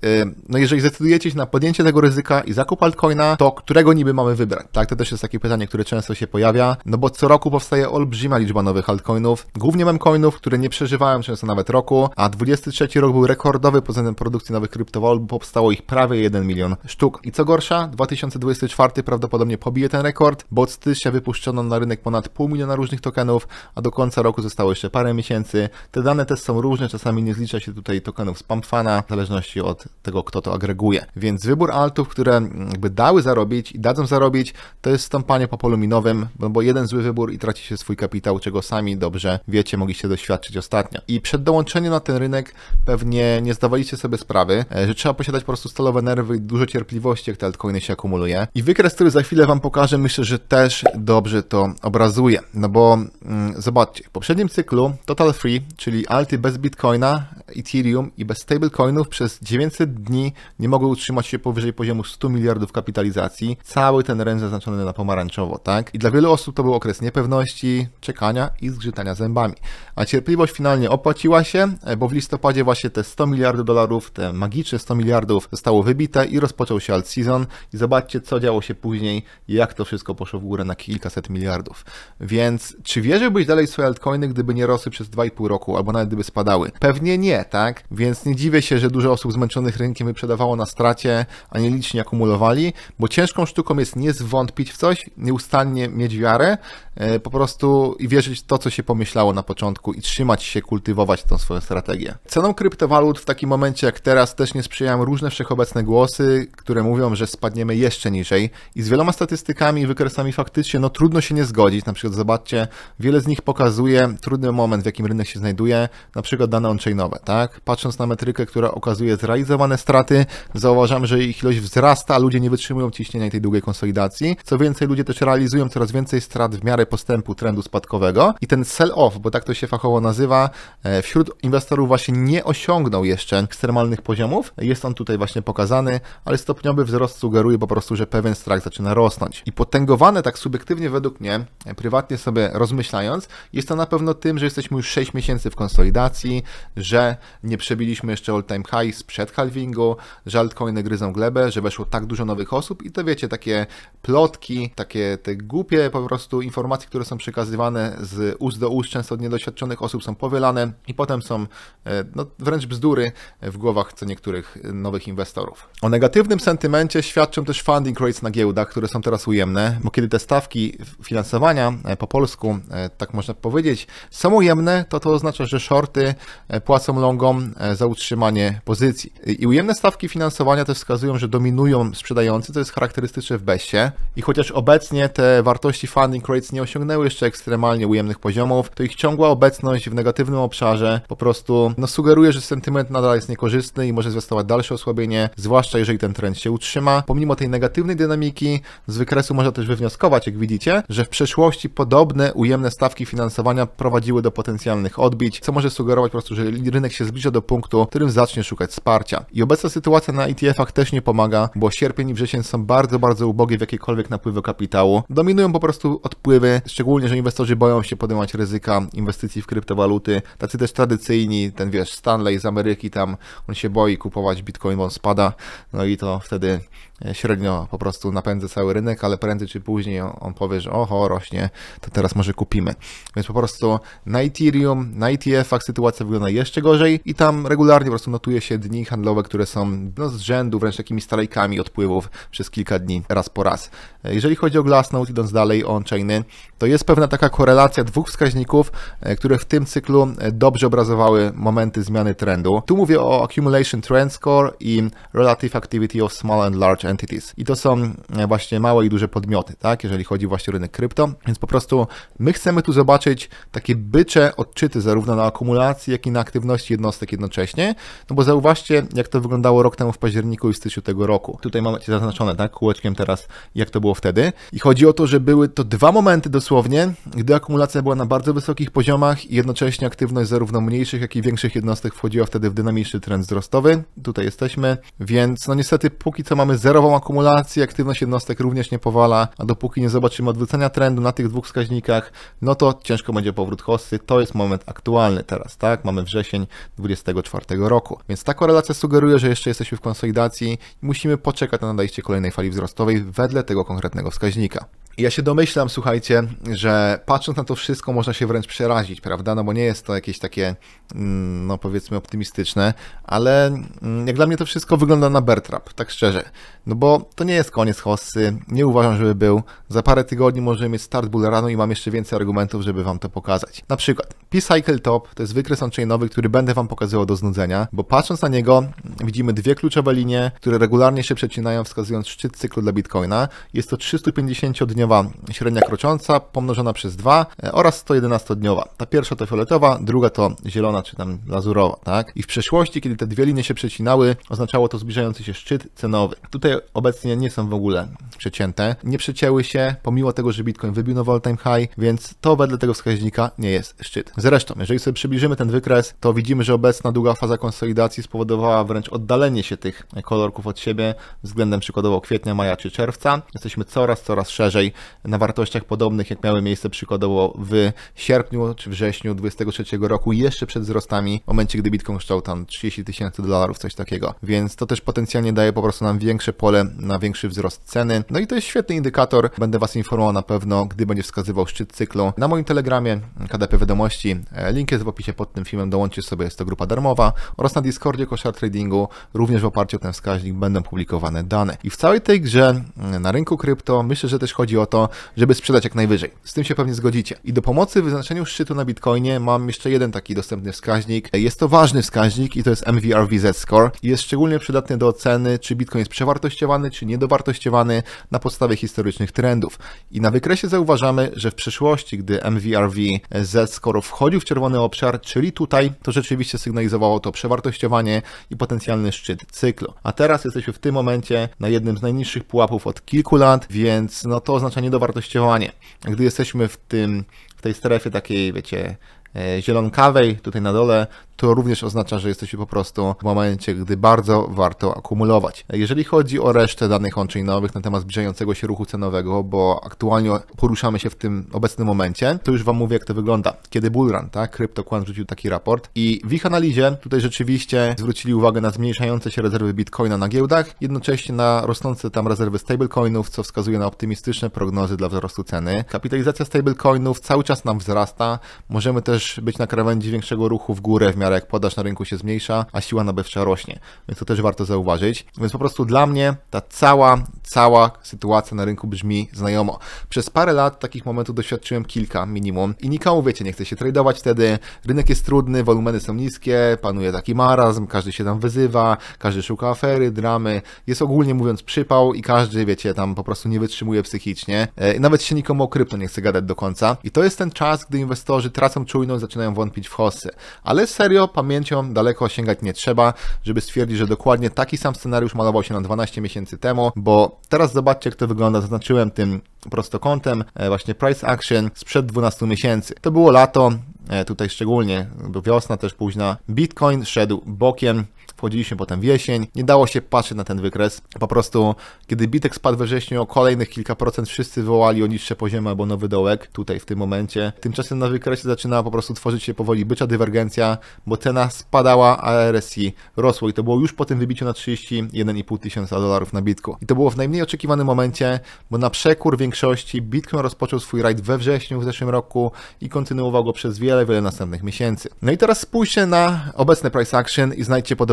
no jeżeli zdecydujecie się na podjęcie tego ryzyka i zakup altcoina, to którego niby mamy wybrać? Tak, to też jest takie pytanie, które często się pojawia, no bo co roku powstaje olbrzymia liczba nowych altcoinów, głównie coinów, które nie przeżywają często nawet roku, a 23 rok był rekordowy pod względem produkcji nowych kryptowalut, bo powstało ich prawie 1 milion milion sztuk. I co gorsza, 2024 prawdopodobnie pobije ten rekord, bo od stycznia wypuszczono na rynek ponad pół miliona różnych tokenów, a do końca roku zostało jeszcze parę miesięcy. Te dane też są różne, czasami nie zlicza się tutaj tokenów z PumpFana, w zależności od tego, kto to agreguje. Więc wybór altów, które jakby dały zarobić i dadzą zarobić, to jest stąpanie po polu minowym, no bo jeden zły wybór i traci się swój kapitał, czego sami dobrze wiecie, mogliście doświadczyć ostatnio. I przed dołączeniem na ten rynek pewnie nie zdawaliście sobie sprawy, e, że trzeba posiadać po prostu stalowe nerwy i dużo dużo cierpliwości, jak te altcoiny się akumuluje. I wykres, który za chwilę Wam pokażę, myślę, że też dobrze to obrazuje. No bo mm, zobaczcie, w poprzednim cyklu Total Free, czyli alty bez Bitcoina, Ethereum i bez stablecoinów przez 900 dni nie mogły utrzymać się powyżej poziomu 100 miliardów kapitalizacji. Cały ten ręcz zaznaczony na pomarańczowo, tak? I dla wielu osób to był okres niepewności, czekania i zgrzytania zębami. A cierpliwość finalnie opłaciła się, e, bo w listopadzie właśnie te 100 miliardów dolarów, te magiczne 100 miliardów zostało wybite i roz rozpoczął się alt season i zobaczcie, co działo się później, jak to wszystko poszło w górę na kilkaset miliardów. Więc czy wierzyłbyś dalej w swoje altcoiny, gdyby nie rosły przez 2,5 roku, albo nawet gdyby spadały? Pewnie nie, tak? Więc nie dziwię się, że dużo osób zmęczonych rynkiem wyprzedawało na stracie, a nie licznie akumulowali, bo ciężką sztuką jest nie zwątpić w coś, nieustannie mieć wiarę, e, po prostu i wierzyć w to, co się pomyślało na początku i trzymać się, kultywować tą swoją strategię. Ceną kryptowalut w takim momencie jak teraz też nie sprzyjają różne wszechobecne głosy, które mówią, że spadniemy jeszcze niżej i z wieloma statystykami i wykresami faktycznie no, trudno się nie zgodzić. Na przykład zobaczcie, wiele z nich pokazuje trudny moment, w jakim rynek się znajduje, na przykład dane on-chainowe, tak? Patrząc na metrykę, która okazuje zrealizowane straty, zauważam, że ich ilość wzrasta, a ludzie nie wytrzymują ciśnienia i tej długiej konsolidacji. Co więcej, ludzie też realizują coraz więcej strat w miarę postępu trendu spadkowego i ten sell-off, bo tak to się fachowo nazywa, e, wśród inwestorów właśnie nie osiągnął jeszcze ekstremalnych poziomów. Jest on tutaj właśnie pokazany, ale stopniowy wzrost sugeruje po prostu, że pewien strach zaczyna rosnąć. I potęgowane tak subiektywnie według mnie, prywatnie sobie rozmyślając, jest to na pewno tym, że jesteśmy już 6 miesięcy w konsolidacji, że nie przebiliśmy jeszcze all-time highs przed halvingu, że altcoiny gryzą glebę, że weszło tak dużo nowych osób i to wiecie, takie plotki, takie te głupie po prostu informacje, które są przekazywane z ust do ust, często od niedoświadczonych osób są powielane i potem są e, no, wręcz bzdury w głowach co niektórych nowych inwestorów. O negatywnych pozytywnym sentymencie świadczą też funding rates na giełdach, które są teraz ujemne, bo kiedy te stawki finansowania e, po polsku, e, tak można powiedzieć, są ujemne, to to oznacza, że shorty e, płacą longom za utrzymanie pozycji. I ujemne stawki finansowania też wskazują, że dominują sprzedający, co jest charakterystyczne w Besie. I chociaż obecnie te wartości funding rates nie osiągnęły jeszcze ekstremalnie ujemnych poziomów, to ich ciągła obecność w negatywnym obszarze po prostu no, sugeruje, że sentyment nadal jest niekorzystny i może zwiastować dalsze osłabienie, zwłaszcza jeżeli ten ten trend się utrzyma. Pomimo tej negatywnej dynamiki z wykresu można też wywnioskować, jak widzicie, że w przeszłości podobne ujemne stawki finansowania prowadziły do potencjalnych odbić, co może sugerować po prostu, że rynek się zbliża do punktu, w którym zacznie szukać wsparcia. I obecna sytuacja na ETF-ach też nie pomaga, bo sierpień i wrzesień są bardzo, bardzo ubogie w jakiekolwiek napływy kapitału. Dominują po prostu odpływy, szczególnie, że inwestorzy boją się podejmować ryzyka inwestycji w kryptowaluty. Tacy też tradycyjni, ten wiesz, Stanley z Ameryki tam, on się boi kupować bitcoin, bo on spada. No i i to wtedy e, średnio po prostu napędza cały rynek, ale prędzej czy później on powie, że oho, rośnie, to teraz może kupimy. Więc po prostu na Ethereum, na ETF-ach sytuacja wygląda jeszcze gorzej i tam regularnie po prostu notuje się dni handlowe, które są no, z rzędu wręcz takimi stalejkami odpływów przez kilka dni raz po raz. E, jeżeli chodzi o Glassnode, idąc dalej o on-chainy, to jest pewna taka korelacja dwóch wskaźników, e, które w tym cyklu dobrze obrazowały momenty zmiany trendu. Tu mówię o Accumulation Trend Score i Relative Activity Activity of Small and Large Entities. I to są e, właśnie małe i duże podmioty, tak, jeżeli chodzi właśnie o rynek krypto. Więc po prostu my chcemy tu zobaczyć takie bycze odczyty zarówno na akumulacji, jak i na aktywności jednostek jednocześnie. No bo zauważcie, jak to wyglądało rok temu w październiku i styczniu tego roku. Tutaj mamy zaznaczone, tak, kółeczkiem teraz, jak to było wtedy. I chodzi o to, że były to dwa momenty dosłownie, gdy akumulacja była na bardzo wysokich poziomach i jednocześnie aktywność zarówno mniejszych, jak i większych jednostek wchodziła wtedy w dynamiczny trend wzrostowy. Tutaj jesteśmy, więc no niestety niestety póki co mamy zerową akumulację, aktywność jednostek również nie powala, a dopóki nie zobaczymy odwrócenia trendu na tych dwóch wskaźnikach, no to ciężko będzie powrót hossy. To jest moment aktualny teraz, tak? Mamy wrzesień 24 roku. Więc ta korelacja sugeruje, że jeszcze jesteśmy w konsolidacji i musimy poczekać na nadejście kolejnej fali wzrostowej wedle tego konkretnego wskaźnika ja się domyślam, słuchajcie, że patrząc na to wszystko, można się wręcz przerazić, prawda? No bo nie jest to jakieś takie, mm, no powiedzmy, optymistyczne, ale mm, jak dla mnie to wszystko wygląda na Bertrap, tak szczerze. No bo to nie jest koniec Hossy, nie uważam, żeby był. Za parę tygodni możemy mieć start Bulleranu i mam jeszcze więcej argumentów, żeby Wam to pokazać. Na przykład, P-Cycle Top to jest wykres on-chainowy, który będę Wam pokazywał do znudzenia, bo patrząc na niego, widzimy dwie kluczowe linie, które regularnie się przecinają, wskazując szczyt cyklu dla Bitcoina. Jest to 350 dni dniowa średnia krocząca pomnożona przez 2 e, oraz 111-dniowa. Ta pierwsza to fioletowa, druga to zielona czy tam lazurowa, tak? I w przeszłości, kiedy te dwie linie się przecinały, oznaczało to zbliżający się szczyt cenowy. Tutaj obecnie nie są w ogóle przecięte, nie przecięły się, pomimo tego, że Bitcoin wybił nowy all-time high, więc to wedle tego wskaźnika nie jest szczyt. Zresztą, jeżeli sobie przybliżymy ten wykres, to widzimy, że obecna długa faza konsolidacji spowodowała wręcz oddalenie się tych kolorków od siebie względem przykładowo kwietnia, maja czy czerwca. Jesteśmy coraz, coraz szerzej na wartościach podobnych, jak miały miejsce przykładowo w sierpniu czy wrześniu 2023 roku, jeszcze przed wzrostami, w momencie, gdy Bitcoin kosztował tam 30 tysięcy dolarów, coś takiego. Więc to też potencjalnie daje po prostu nam większe pole na większy wzrost ceny. No i to jest świetny indykator. Będę Was informował na pewno, gdy będzie wskazywał szczyt cyklu. Na moim telegramie KDP Wiadomości, e, link jest w opisie pod tym filmem, dołączcie sobie, jest to grupa darmowa oraz na Discordzie Koszar Tradingu, również w oparciu o ten wskaźnik będą publikowane dane. I w całej tej grze mm, na rynku krypto myślę, że też chodzi o o to, żeby sprzedać jak najwyżej. Z tym się pewnie zgodzicie. I do pomocy w wyznaczeniu szczytu na Bitcoinie mam jeszcze jeden taki dostępny wskaźnik. Jest to ważny wskaźnik i to jest MVRVZ Score. Jest szczególnie przydatny do oceny, czy Bitcoin jest przewartościowany, czy niedowartościowany na podstawie historycznych trendów. I na wykresie zauważamy, że w przeszłości gdy MVRVZ Score wchodził w czerwony obszar, czyli tutaj, to rzeczywiście sygnalizowało to przewartościowanie i potencjalny szczyt cyklu. A teraz jesteśmy w tym momencie na jednym z najniższych pułapów od kilku lat, więc no to oznacza, oznacza niedowartościowanie. Gdy jesteśmy w tym, w tej strefie takiej, wiecie, E, zielonkawej tutaj na dole, to również oznacza, że jesteśmy po prostu w momencie, gdy bardzo warto akumulować. Jeżeli chodzi o resztę danych on nowych, na temat zbliżającego się ruchu cenowego, bo aktualnie poruszamy się w tym obecnym momencie, to już Wam mówię, jak to wygląda. Kiedy Bullrun, tak, CryptoQuant rzucił taki raport i w ich analizie tutaj rzeczywiście zwrócili uwagę na zmniejszające się rezerwy Bitcoina na giełdach, jednocześnie na rosnące tam rezerwy stablecoinów, co wskazuje na optymistyczne prognozy dla wzrostu ceny. Kapitalizacja stablecoinów cały czas nam wzrasta, możemy też możesz być na krawędzi większego ruchu w górę w miarę jak podaż na rynku się zmniejsza, a siła nabywcza rośnie. Więc to też warto zauważyć. Więc po prostu dla mnie ta cała, cała sytuacja na rynku brzmi znajomo. Przez parę lat takich momentów doświadczyłem kilka minimum i nikomu, wiecie, nie chce się tradować wtedy. Rynek jest trudny, wolumeny są niskie, panuje taki marazm, każdy się tam wyzywa, każdy szuka afery, dramy. Jest ogólnie mówiąc przypał i każdy, wiecie, tam po prostu nie wytrzymuje psychicznie. E, nawet się nikomu o krypto nie chce gadać do końca. I to jest ten czas, gdy inwestorzy tracą czujność zaczynają wątpić w hossy. Ale serio, pamięcią daleko sięgać nie trzeba, żeby stwierdzić, że dokładnie taki sam scenariusz malował się na 12 miesięcy temu, bo teraz zobaczcie, jak to wygląda. Zaznaczyłem tym prostokątem e, właśnie price action sprzed 12 miesięcy. To było lato, e, tutaj szczególnie, wiosna też późna. Bitcoin szedł bokiem, Wchodziliśmy potem w jesień, nie dało się patrzeć na ten wykres. Po prostu, kiedy bitek spadł we wrześniu o kolejnych kilka procent, wszyscy wołali o niższe poziomy albo nowy dołek, tutaj w tym momencie. Tymczasem na wykresie zaczynała po prostu tworzyć się powoli bycza dywergencja, bo cena spadała, a RSI rosło i to było już po tym wybiciu na 31,5 tysiąca dolarów na bitku. I to było w najmniej oczekiwanym momencie, bo na przekór większości Bitcoin rozpoczął swój rajd we wrześniu w zeszłym roku i kontynuował go przez wiele, wiele następnych miesięcy. No i teraz spójrzcie na obecny price action i znajdźcie pod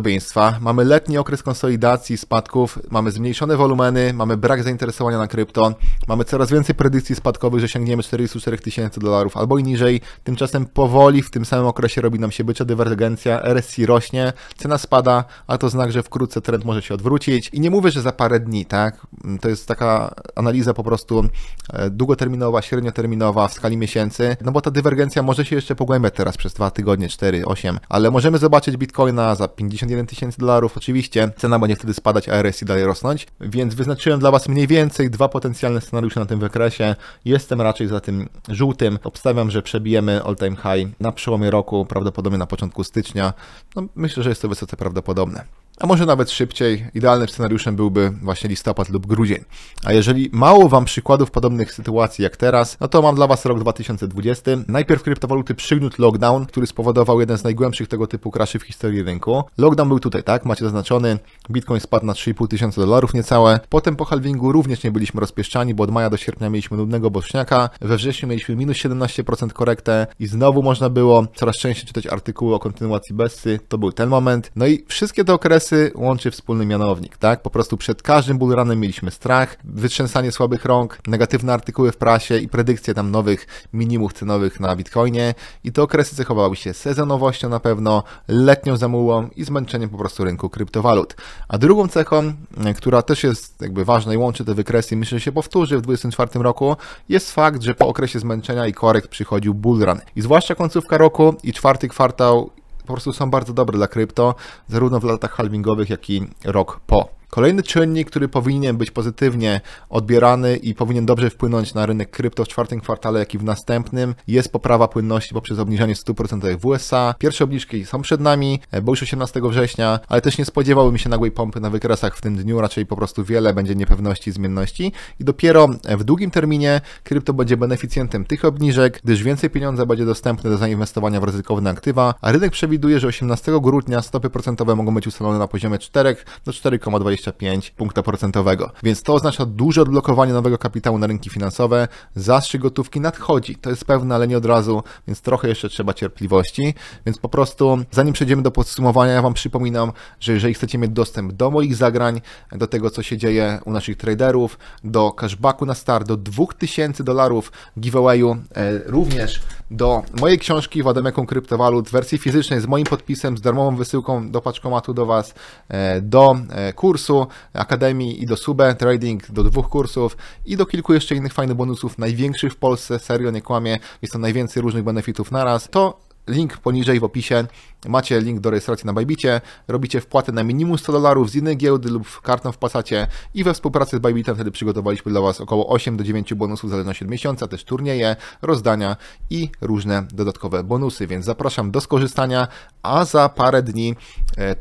Mamy letni okres konsolidacji spadków, mamy zmniejszone wolumeny, mamy brak zainteresowania na krypto, mamy coraz więcej predykcji spadkowych, że sięgniemy 44 tysięcy dolarów albo i niżej. Tymczasem powoli w tym samym okresie robi nam się bycia dywergencja, RSI rośnie, cena spada, a to znak, że wkrótce trend może się odwrócić. I nie mówię, że za parę dni, tak? To jest taka analiza po prostu e, długoterminowa, średnioterminowa w skali miesięcy, no bo ta dywergencja może się jeszcze pogłębiać teraz przez dwa tygodnie, 4, 8, ale możemy zobaczyć Bitcoina za 50 99 tysięcy dolarów. Oczywiście cena będzie wtedy spadać, a RSI dalej rosnąć, więc wyznaczyłem dla Was mniej więcej dwa potencjalne scenariusze na tym wykresie. Jestem raczej za tym żółtym. Obstawiam, że przebijemy all-time high na przełomie roku, prawdopodobnie na początku stycznia. No, myślę, że jest to wysoce prawdopodobne a może nawet szybciej. Idealnym scenariuszem byłby właśnie listopad lub grudzień. A jeżeli mało Wam przykładów podobnych sytuacji jak teraz, no to mam dla Was rok 2020. Najpierw kryptowaluty przygniótł lockdown, który spowodował jeden z najgłębszych tego typu kraszy w historii rynku. Lockdown był tutaj, tak? Macie zaznaczony. Bitcoin spadł na 3,5 tysiąca dolarów niecałe. Potem po halvingu również nie byliśmy rozpieszczani, bo od maja do sierpnia mieliśmy nudnego boczniaka. We wrześniu mieliśmy minus 17% korektę i znowu można było coraz częściej czytać artykuły o kontynuacji Bessy. To był ten moment. No i wszystkie te okresy procesy łączy wspólny mianownik, tak? Po prostu przed każdym bullrunem mieliśmy strach, wytrzęsanie słabych rąk, negatywne artykuły w prasie i predykcje tam nowych minimów cenowych na Bitcoinie i te okresy cechowały się sezonowością na pewno, letnią zamułą i zmęczeniem po prostu rynku kryptowalut. A drugą cechą, e, która też jest jakby ważna i łączy te wykresy, myślę, że się powtórzy w 2024 roku, jest fakt, że po okresie zmęczenia i korekt przychodził bullrun. I zwłaszcza końcówka roku i czwarty kwartał po prostu są bardzo dobre dla krypto, zarówno w latach halvingowych, jak i rok po. Kolejny czynnik, który powinien być pozytywnie odbierany i powinien dobrze wpłynąć na rynek krypto w czwartym kwartale, jak i w następnym, jest poprawa płynności poprzez obniżanie 100% procentowych w USA. Pierwsze obliczki są przed nami, e, bo już 18 września, ale też nie spodziewałbym się nagłej pompy na wykresach w tym dniu, raczej po prostu wiele będzie niepewności i zmienności i dopiero e, w długim terminie krypto będzie beneficjentem tych obniżek, gdyż więcej pieniądza będzie dostępne do zainwestowania w ryzykowne aktywa, a rynek przewiduje, że 18 grudnia stopy procentowe mogą być ustalone na poziomie 4 do 4,25 25 punkta procentowego. Więc to oznacza duże odblokowanie nowego kapitału na rynki finansowe. Zastrzyk gotówki nadchodzi, to jest pewne, ale nie od razu, więc trochę jeszcze trzeba cierpliwości. Więc po prostu, zanim przejdziemy do podsumowania, ja Wam przypominam, że jeżeli chcecie mieć dostęp do moich zagrań, do tego, co się dzieje u naszych traderów, do cashbacku na start, do 2000 dolarów giveawayu, e, również do mojej książki Wademeką Kryptowalut w wersji fizycznej z moim podpisem, z darmową wysyłką do paczkomatu do Was, e, do e, kursu, kursu Akademii i do Sube, Trading do dwóch kursów i do kilku jeszcze innych fajnych bonusów, największych w Polsce, serio nie kłamie, jest to najwięcej różnych benefitów naraz, to link poniżej w opisie. Macie link do rejestracji na Bybicie, robicie wpłatę na minimum 100 dolarów z innej giełdy lub kartą wpłacacie i we współpracy z Bybitem wtedy przygotowaliśmy dla Was około 8 do 9 bonusów w zależności od miesiąca, też turnieje, rozdania i różne dodatkowe bonusy, więc zapraszam do skorzystania, a za parę dni,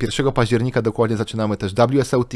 1 e, października dokładnie zaczynamy też WSOT,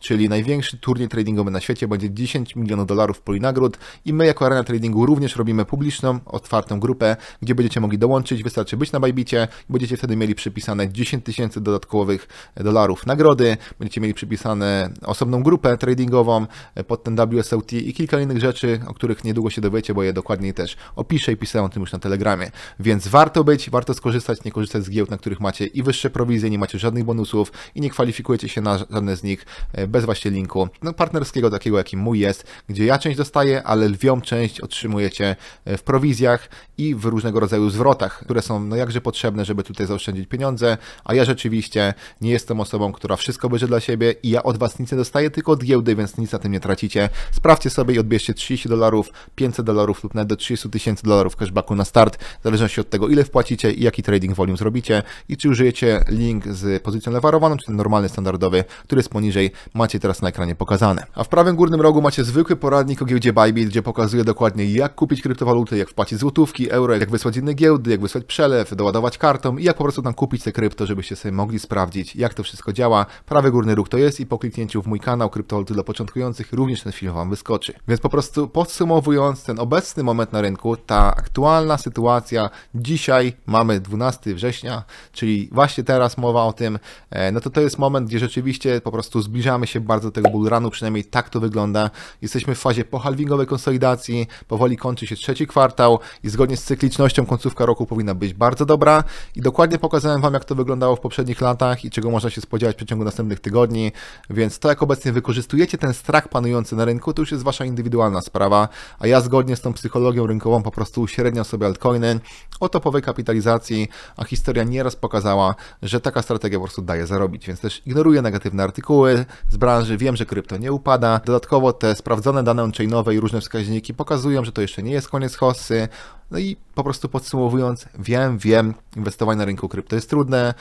czyli największy turniej tradingowy na świecie, będzie 10 milionów dolarów puli nagród i my jako Arena Tradingu również robimy publiczną, otwartą grupę, gdzie będziecie mogli dołączyć, wystarczy być na Bybicie, będziecie wtedy mieć mieli przypisane 10 tysięcy dodatkowych dolarów nagrody, będziecie mieli przypisane osobną grupę tradingową pod ten WSOT i kilka innych rzeczy, o których niedługo się dowiecie, bo je dokładniej też opiszę i pisałem o tym już na Telegramie. Więc warto być, warto skorzystać, nie korzystać z giełd, na których macie i wyższe prowizje, nie macie żadnych bonusów i nie kwalifikujecie się na żadne z nich e, bez właśnie linku no, partnerskiego, takiego jakim mój jest, gdzie ja część dostaję, ale lwią część otrzymujecie e, w prowizjach i w różnego rodzaju zwrotach, które są no jakże potrzebne, żeby tutaj zaoszczędzić oszczędzić pieniądze, a ja rzeczywiście nie jestem osobą, która wszystko bierze dla siebie i ja od Was nic nie dostaję, tylko od giełdy, więc nic na tym nie tracicie. Sprawdźcie sobie i odbierzcie 30 dolarów, 500 dolarów lub nawet do 30 tysięcy dolarów cashbacku na start, w zależności od tego, ile wpłacicie i jaki trading volume zrobicie i czy użyjecie link z pozycją lewarowaną, czy ten normalny, standardowy, który jest poniżej, macie teraz na ekranie pokazane. A w prawym górnym rogu macie zwykły poradnik o giełdzie Bybit, gdzie pokazuje dokładnie jak kupić kryptowaluty, jak wpłacić złotówki, euro, jak wysłać inne giełdy, jak wysłać przelew, doładować kartą i jak po prostu tam kupić te krypto, żebyście sobie mogli sprawdzić, jak to wszystko działa. Prawy górny róg to jest i po kliknięciu w mój kanał Kryptowaluty dla początkujących również ten film Wam wyskoczy. Więc po prostu podsumowując ten obecny moment na rynku, ta aktualna sytuacja, dzisiaj mamy 12 września, czyli właśnie teraz mowa o tym, e, no to to jest moment, gdzie rzeczywiście po prostu zbliżamy się bardzo do tego bullrunu, przynajmniej tak to wygląda. Jesteśmy w fazie pohalwingowej konsolidacji, powoli kończy się trzeci kwartał i zgodnie z cyklicznością końcówka roku powinna być bardzo dobra i dokładnie pokazać pokazałem Wam, jak to wyglądało w poprzednich latach i czego można się spodziewać w przeciągu następnych tygodni, więc to, tak jak obecnie wykorzystujecie ten strach panujący na rynku, to już jest Wasza indywidualna sprawa, a ja zgodnie z tą psychologią rynkową po prostu uśredniam sobie altcoiny o topowej kapitalizacji, a historia nieraz pokazała, że taka strategia po prostu daje zarobić, więc też ignoruję negatywne artykuły z branży, wiem, że krypto nie upada, dodatkowo te sprawdzone dane on-chainowe i różne wskaźniki pokazują, że to jeszcze nie jest koniec hossy, no i po prostu podsumowując, wiem, wiem, inwestowanie na rynku krypto to jest trudne,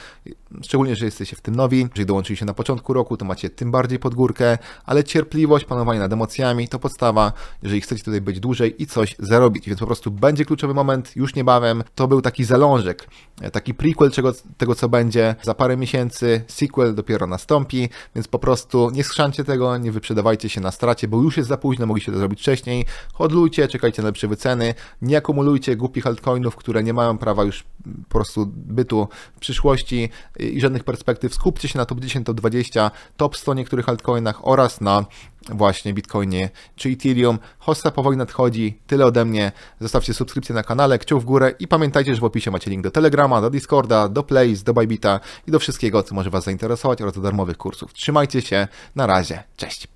szczególnie, że jesteście w tym nowi. Jeżeli dołączyliście na początku roku, to macie tym bardziej pod górkę, ale cierpliwość, panowanie nad emocjami to podstawa, jeżeli chcecie tutaj być dłużej i coś zarobić. Więc po prostu będzie kluczowy moment już niebawem. To był taki zalążek, e, taki prequel czego, tego, co będzie za parę miesięcy. Sequel dopiero nastąpi, więc po prostu nie schrzancie tego, nie wyprzedawajcie się na stracie, bo już jest za późno, mogliście to zrobić wcześniej. Hodlujcie, czekajcie na lepsze wyceny, nie akumulujcie głupich altcoinów, które nie mają prawa już po prostu bytu przyszłości i żadnych perspektyw. Skupcie się na top 10, top 20, top 100 niektórych altcoinach oraz na właśnie Bitcoinie czy Ethereum. Hossa powoli nadchodzi. Tyle ode mnie. Zostawcie subskrypcję na kanale, kciuk w górę i pamiętajcie, że w opisie macie link do Telegrama, do Discorda, do Plays, do Bybita i do wszystkiego, co może Was zainteresować oraz do darmowych kursów. Trzymajcie się. Na razie. Cześć.